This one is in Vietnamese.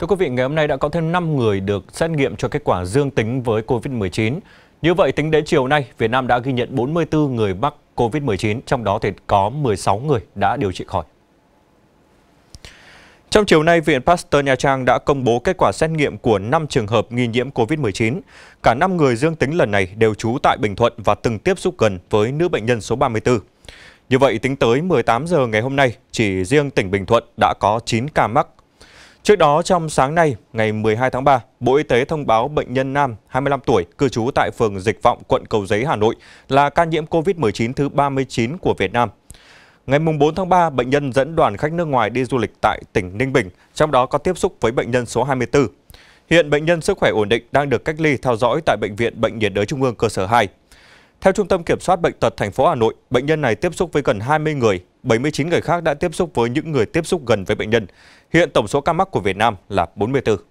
Thưa quý vị, ngày hôm nay đã có thêm 5 người được xét nghiệm cho kết quả dương tính với COVID-19. Như vậy, tính đến chiều nay, Việt Nam đã ghi nhận 44 người mắc COVID-19, trong đó thì có 16 người đã điều trị khỏi. Trong chiều nay, Viện Pasteur Nha Trang đã công bố kết quả xét nghiệm của 5 trường hợp nghi nhiễm COVID-19. Cả 5 người dương tính lần này đều trú tại Bình Thuận và từng tiếp xúc gần với nữ bệnh nhân số 34. Như vậy, tính tới 18 giờ ngày hôm nay, chỉ riêng tỉnh Bình Thuận đã có 9 ca mắc Trước đó trong sáng nay, ngày 12 tháng 3, Bộ Y tế thông báo bệnh nhân nam 25 tuổi cư trú tại phường Dịch Vọng, quận Cầu Giấy, Hà Nội là ca nhiễm COVID-19 thứ 39 của Việt Nam. Ngày 4 tháng 3, bệnh nhân dẫn đoàn khách nước ngoài đi du lịch tại tỉnh Ninh Bình, trong đó có tiếp xúc với bệnh nhân số 24. Hiện bệnh nhân sức khỏe ổn định đang được cách ly theo dõi tại bệnh viện Bệnh nhiệt đới Trung ương cơ sở 2. Theo Trung tâm Kiểm soát bệnh tật thành phố Hà Nội, bệnh nhân này tiếp xúc với gần 20 người 79 người khác đã tiếp xúc với những người tiếp xúc gần với bệnh nhân. Hiện tổng số ca mắc của Việt Nam là 44.